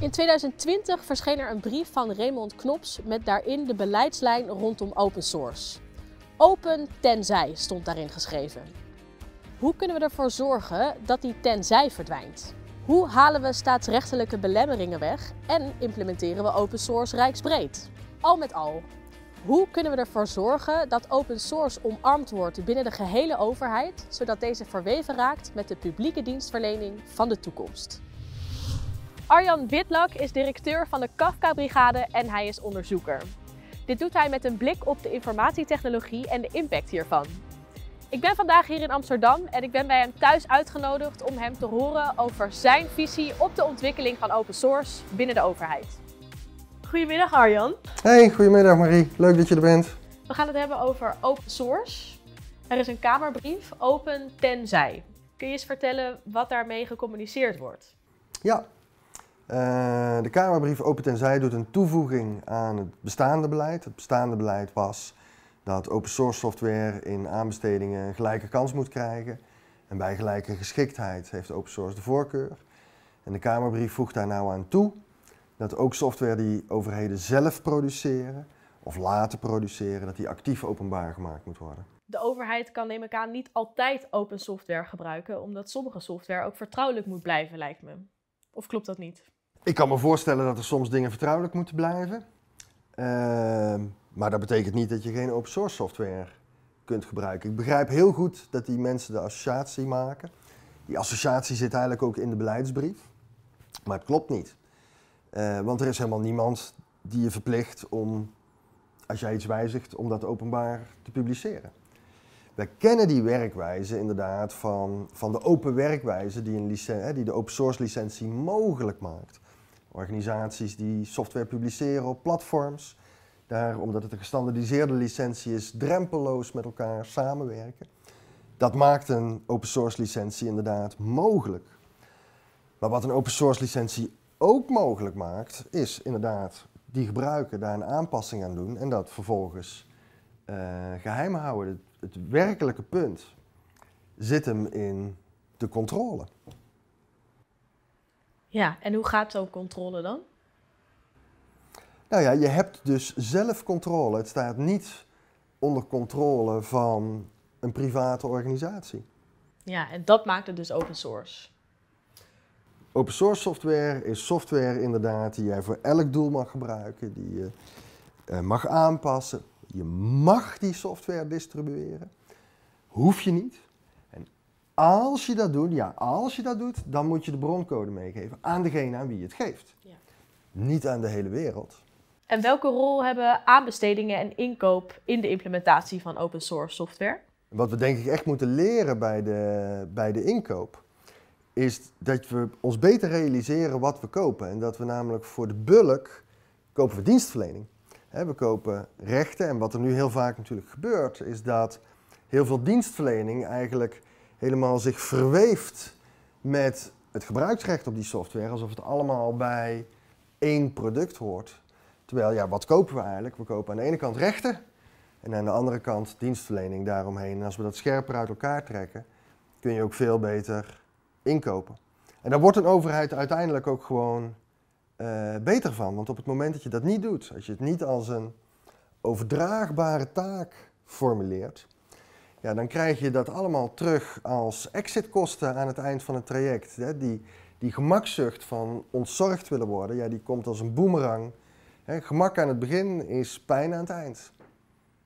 In 2020 verscheen er een brief van Raymond Knops met daarin de beleidslijn rondom open source. Open tenzij stond daarin geschreven. Hoe kunnen we ervoor zorgen dat die tenzij verdwijnt? Hoe halen we staatsrechtelijke belemmeringen weg en implementeren we open source rijksbreed? Al met al, hoe kunnen we ervoor zorgen dat open source omarmd wordt binnen de gehele overheid, zodat deze verweven raakt met de publieke dienstverlening van de toekomst? Arjan Witlak is directeur van de Kafka-brigade en hij is onderzoeker. Dit doet hij met een blik op de informatietechnologie en de impact hiervan. Ik ben vandaag hier in Amsterdam en ik ben bij hem thuis uitgenodigd om hem te horen over zijn visie op de ontwikkeling van open source binnen de overheid. Goedemiddag Arjan. Hey, goedemiddag Marie. Leuk dat je er bent. We gaan het hebben over open source. Er is een Kamerbrief, open tenzij. Kun je eens vertellen wat daarmee gecommuniceerd wordt? Ja, eh, de Kamerbrief Open Tenzij doet een toevoeging aan het bestaande beleid. Het bestaande beleid was dat open source software in aanbestedingen een gelijke kans moet krijgen. En bij gelijke geschiktheid heeft open source de voorkeur. En de Kamerbrief voegt daar nou aan toe dat ook software die overheden zelf produceren of laten produceren, dat die actief openbaar gemaakt moet worden. De overheid kan neem ik aan niet altijd open software gebruiken, omdat sommige software ook vertrouwelijk moet blijven, lijkt me. Of klopt dat niet? Ik kan me voorstellen dat er soms dingen vertrouwelijk moeten blijven. Ehm, maar dat betekent niet dat je geen open source software kunt gebruiken. Ik begrijp heel goed dat die mensen de associatie maken. Die associatie zit eigenlijk ook in de beleidsbrief. Maar het klopt niet. Eh, want er is helemaal niemand die je verplicht om, als jij iets wijzigt, om dat openbaar te publiceren. Wij kennen die werkwijze inderdaad van, van de open werkwijze die, een licentie, die de open source licentie mogelijk maakt. Organisaties die software publiceren op platforms, daar, omdat het een gestandardiseerde licentie is, drempeloos met elkaar samenwerken. Dat maakt een open source licentie inderdaad mogelijk. Maar wat een open source licentie ook mogelijk maakt, is inderdaad die gebruiker daar een aanpassing aan doen en dat vervolgens eh, geheim houden, het, het werkelijke punt, zit hem in de controle. Ja, en hoe gaat zo'n controle dan? Nou ja, je hebt dus zelf controle. Het staat niet onder controle van een private organisatie. Ja, en dat maakt het dus open source. Open source software is software inderdaad die jij voor elk doel mag gebruiken, die je eh, mag aanpassen. Je mag die software distribueren. Hoef je niet. En als je dat doet, ja, als je dat doet, dan moet je de broncode meegeven aan degene aan wie je het geeft. Ja. Niet aan de hele wereld. En welke rol hebben aanbestedingen en inkoop in de implementatie van open source software? Wat we denk ik echt moeten leren bij de, bij de inkoop, is dat we ons beter realiseren wat we kopen. En dat we namelijk voor de bulk kopen we dienstverlening. We kopen rechten en wat er nu heel vaak natuurlijk gebeurt is dat heel veel dienstverlening eigenlijk helemaal zich verweeft met het gebruiksrecht op die software, alsof het allemaal bij één product hoort. Terwijl, ja, wat kopen we eigenlijk? We kopen aan de ene kant rechten en aan de andere kant dienstverlening daaromheen. En als we dat scherper uit elkaar trekken, kun je ook veel beter inkopen. En dan wordt een overheid uiteindelijk ook gewoon eh, beter van. Want op het moment dat je dat niet doet, als je het niet als een overdraagbare taak formuleert, ja, dan krijg je dat allemaal terug als exitkosten aan het eind van het traject. Hè? Die, die gemakzucht van ontzorgd willen worden, ja, die komt als een boemerang. Gemak aan het begin is pijn aan het eind.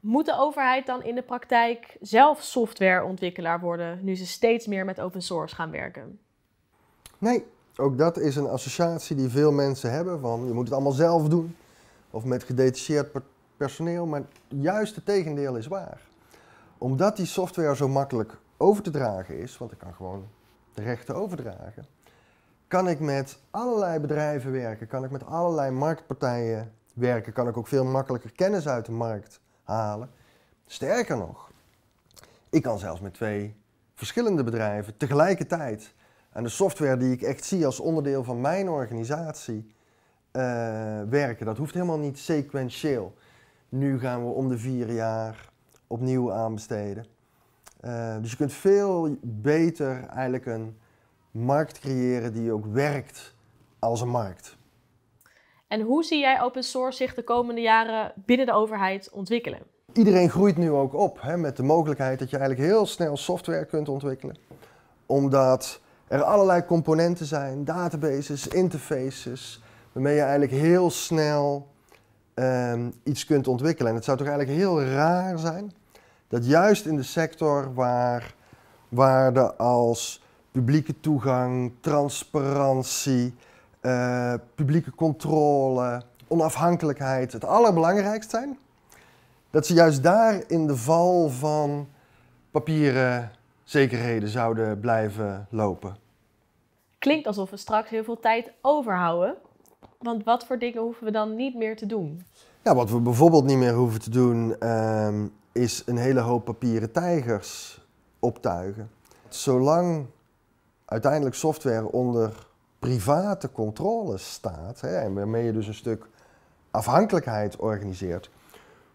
Moet de overheid dan in de praktijk zelf softwareontwikkelaar worden, nu ze steeds meer met open source gaan werken? Nee, ook dat is een associatie die veel mensen hebben, van je moet het allemaal zelf doen of met gedetacheerd personeel, maar juist het tegendeel is waar. Omdat die software zo makkelijk over te dragen is, want ik kan gewoon de rechten overdragen, kan ik met allerlei bedrijven werken, kan ik met allerlei marktpartijen werken, kan ik ook veel makkelijker kennis uit de markt halen. Sterker nog, ik kan zelfs met twee verschillende bedrijven tegelijkertijd aan de software die ik echt zie als onderdeel van mijn organisatie eh, werken. Dat hoeft helemaal niet sequentieel. Nu gaan we om de vier jaar opnieuw aanbesteden. Eh, dus je kunt veel beter eigenlijk een markt creëren die ook werkt als een markt. En hoe zie jij open source zich de komende jaren binnen de overheid ontwikkelen? Iedereen groeit nu ook op hè, met de mogelijkheid dat je eigenlijk heel snel software kunt ontwikkelen. Omdat er allerlei componenten zijn, databases, interfaces, waarmee je eigenlijk heel snel ehm, iets kunt ontwikkelen. En het zou toch eigenlijk heel raar zijn dat juist in de sector waar waarden als publieke toegang, transparantie, eh, publieke controle, onafhankelijkheid het allerbelangrijkst zijn, dat ze juist daar in de val van papieren zekerheden zouden blijven lopen. Klinkt alsof we straks heel veel tijd overhouden. Want wat voor dingen hoeven we dan niet meer te doen? Ja, wat we bijvoorbeeld niet meer hoeven te doen, ehm, is een hele hoop papieren tijgers optuigen. Zolang uiteindelijk software onder private controle staat, hè, en waarmee je dus een stuk afhankelijkheid organiseert,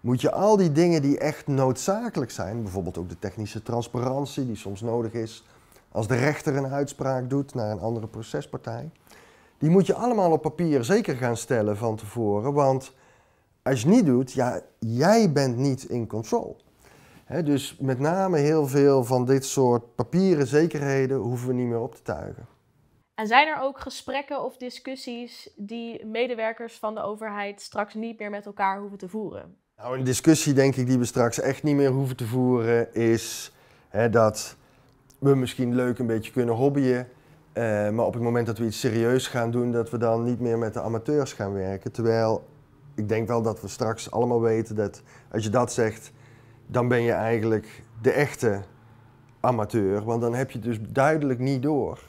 moet je al die dingen die echt noodzakelijk zijn, bijvoorbeeld ook de technische transparantie die soms nodig is als de rechter een uitspraak doet naar een andere procespartij, die moet je allemaal op papier zeker gaan stellen van tevoren, want als je niet doet, ja, jij bent niet in control. dus met name heel veel van dit soort papieren zekerheden hoeven we niet meer op te tuigen. En zijn er ook gesprekken of discussies die medewerkers van de overheid straks niet meer met elkaar hoeven te voeren? Nou, een discussie denk ik die we straks echt niet meer hoeven te voeren is hè, dat we misschien leuk een beetje kunnen hobbyen. Eh, maar op het moment dat we iets serieus gaan doen, dat we dan niet meer met de amateurs gaan werken. Terwijl ik denk wel dat we straks allemaal weten dat als je dat zegt, dan ben je eigenlijk de echte amateur. Want dan heb je dus duidelijk niet door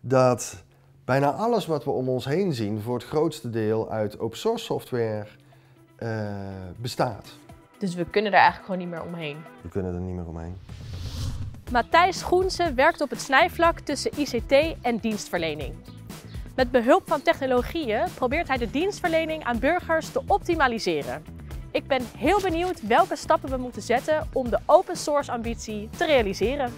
dat bijna alles wat we om ons heen zien voor het grootste deel uit open source software eh, bestaat. Dus we kunnen er eigenlijk gewoon niet meer omheen. We kunnen er niet meer omheen. Matthijs Groense werkt op het snijvlak tussen ICT en dienstverlening. Met behulp van technologieën probeert hij de dienstverlening aan burgers te optimaliseren. Ik ben heel benieuwd welke stappen we moeten zetten om de open source ambitie te realiseren.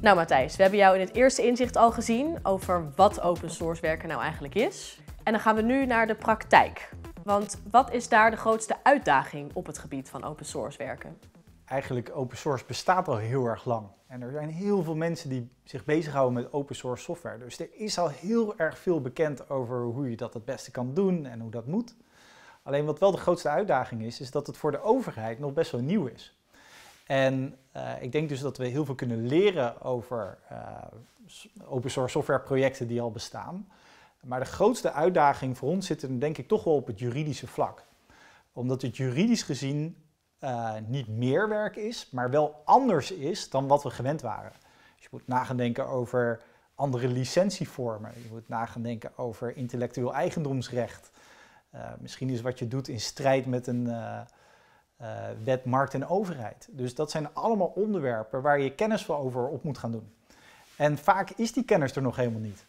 Nou Matthijs, we hebben jou in het eerste inzicht al gezien over wat open source werken nou eigenlijk is. En dan gaan we nu naar de praktijk. Want wat is daar de grootste uitdaging op het gebied van open source werken? Eigenlijk open source bestaat al heel erg lang. En er zijn heel veel mensen die zich bezighouden met open source software. Dus er is al heel erg veel bekend over hoe je dat het beste kan doen en hoe dat moet. Alleen wat wel de grootste uitdaging is, is dat het voor de overheid nog best wel nieuw is. En eh, ik denk dus dat we heel veel kunnen leren over eh, open source software projecten die al bestaan. Maar de grootste uitdaging voor ons zit er denk ik toch wel op het juridische vlak. Omdat het juridisch gezien eh, niet meer werk is, maar wel anders is dan wat we gewend waren. Dus je moet nagedenken over andere licentievormen. Je moet nagedenken over intellectueel eigendomsrecht. Eh, misschien is wat je doet in strijd met een eh, wet, markt en overheid. Dus dat zijn allemaal onderwerpen waar je kennis van over op moet gaan doen. En vaak is die kennis er nog helemaal niet.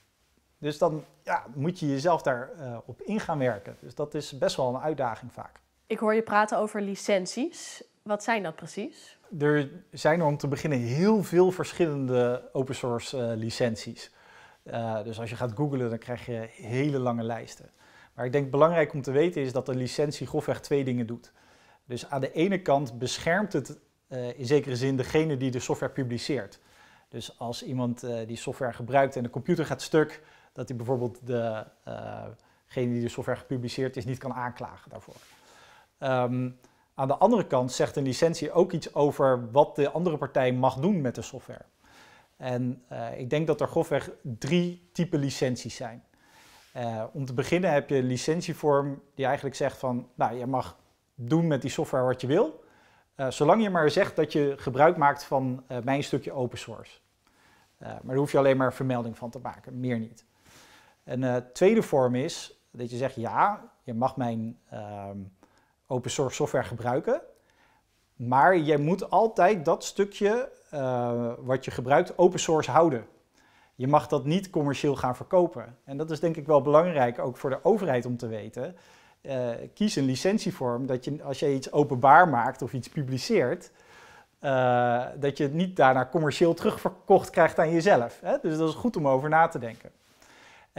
Dus dan ja, moet je jezelf daarop eh, op in gaan werken. Dus dat is best wel een uitdaging vaak. Ik hoor je praten over licenties. Wat zijn dat precies? Er zijn er om te beginnen heel veel verschillende open source eh, licenties. Eh, dus als je gaat googlen, dan krijg je hele lange lijsten. Maar ik denk belangrijk om te weten is dat een licentie grofweg twee dingen doet. Dus aan de ene kant beschermt het in zekere zin degene die de software publiceert. Dus als iemand die software gebruikt en de computer gaat stuk, dat hij bijvoorbeeld degene eh, die de software gepubliceerd is niet kan aanklagen daarvoor. Ehm, aan de andere kant zegt een licentie ook iets over wat de andere partij mag doen met de software. En eh, ik denk dat er grofweg drie type licenties zijn. Eh, om te beginnen heb je een licentievorm die eigenlijk zegt van, nou je mag doen met die software wat je wil, zolang je maar zegt dat je gebruik maakt van mijn stukje open source. maar daar hoef je alleen maar een vermelding van te maken, meer niet. Een eh, tweede vorm is dat je zegt, ja, je mag mijn ehm, open source software gebruiken, maar je moet altijd dat stukje eh, wat je gebruikt open source houden. Je mag dat niet commercieel gaan verkopen. En dat is denk ik wel belangrijk, ook voor de overheid om te weten. Eh, kies een licentievorm dat je, als je iets openbaar maakt of iets publiceert, dat je het niet daarna commercieel terugverkocht krijgt aan jezelf. Hè? Dus dat is goed om over na te denken.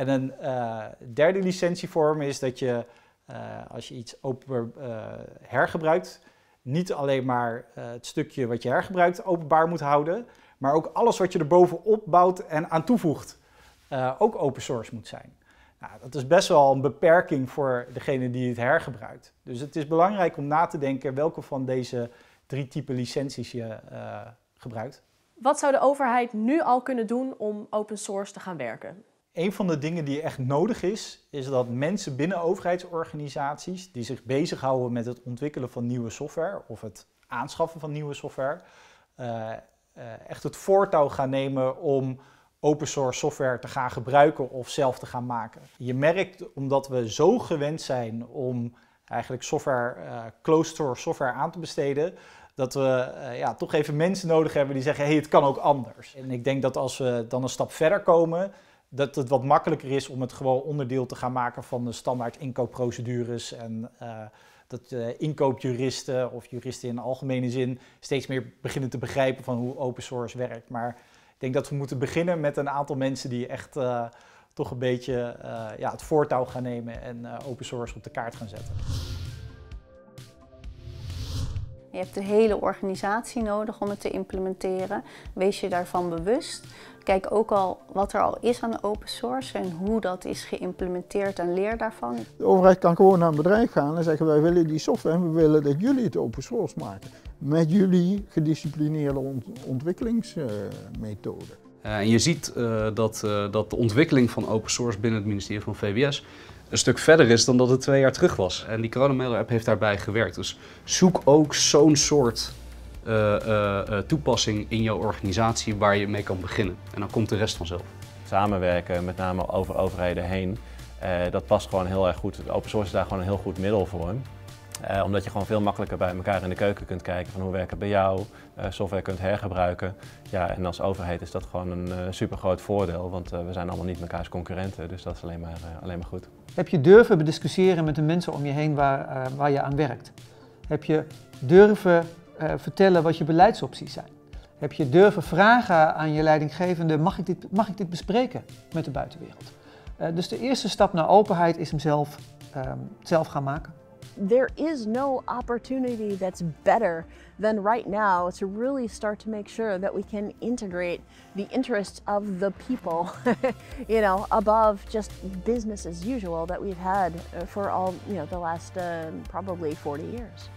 En een eh, derde licentievorm is dat je, eh, als je iets open, eh, hergebruikt, niet alleen maar het stukje wat je hergebruikt openbaar moet houden, maar ook alles wat je erbovenop bouwt en aan toevoegt ook open source moet zijn. Nou, dat is best wel een beperking voor degene die het hergebruikt. Dus het is belangrijk om na te denken welke van deze drie typen licenties je gebruikt. Wat zou de overheid nu al kunnen doen om open source te gaan werken? een van de dingen die echt nodig is, is dat mensen binnen overheidsorganisaties die zich bezighouden met het ontwikkelen van nieuwe software of het aanschaffen van nieuwe software, eh, eh, echt het voortouw gaan nemen om open source software te gaan gebruiken of zelf te gaan maken. Je merkt omdat we zo gewend zijn om eigenlijk software, eh, closed source software aan te besteden, dat we ja, toch even mensen nodig hebben die zeggen, hé, hey, het kan ook anders. En ik denk dat als we dan een stap verder komen, dat het wat makkelijker is om het gewoon onderdeel te gaan maken van de standaard inkoopprocedures en eh, dat uh, inkoopjuristen of juristen in de algemene zin steeds meer beginnen te begrijpen van hoe open source werkt. Maar ik denk dat we moeten beginnen met een aantal mensen die echt eh, toch een beetje ja, het voortouw gaan nemen en open source op de kaart gaan zetten. Je hebt de hele organisatie nodig om het te implementeren. Wees je daarvan bewust. Kijk ook al wat er al is aan open source en hoe dat is geïmplementeerd en leer daarvan. De overheid kan gewoon naar een bedrijf gaan en zeggen wij willen die software en we willen dat jullie het open source maken. Met jullie gedisciplineerde ont ontwikkelingsmethode. Eh, en je ziet eh, dat, eh, dat de ontwikkeling van open source binnen het ministerie van VWS een stuk verder is dan dat het twee jaar terug was. En die coronamailer-app heeft daarbij gewerkt. Dus zoek ook zo'n soort eh, eh, eh, toepassing in jouw organisatie waar je mee kan beginnen. En dan komt de rest vanzelf. Samenwerken, met name over overheden heen, dat past gewoon heel erg goed. Open source is daar gewoon een heel goed middel voor. Eh, omdat je gewoon veel makkelijker bij elkaar in de keuken kunt kijken van hoe werkt het bij jou, eh, software kunt hergebruiken. Ja, en als overheid is dat gewoon een uh, eh, super groot voordeel, want we zijn allemaal niet mekaars concurrenten, dus dat is alleen maar, alleen maar goed. Heb je durven bediscussiëren met de mensen om je heen waar, waar je aan werkt? Heb je durven vertellen wat je beleidsopties zijn? Heb je durven vragen aan je leidinggevende, mag ik dit, mag ik dit bespreken met de buitenwereld? dus de eerste stap naar openheid is hem zelf ehm, gaan maken. There is no opportunity that's better than right now to really start to make sure that we can integrate the interests of the people, you know, above just business as usual that we've had for all, you know, the last uh, probably 40 years.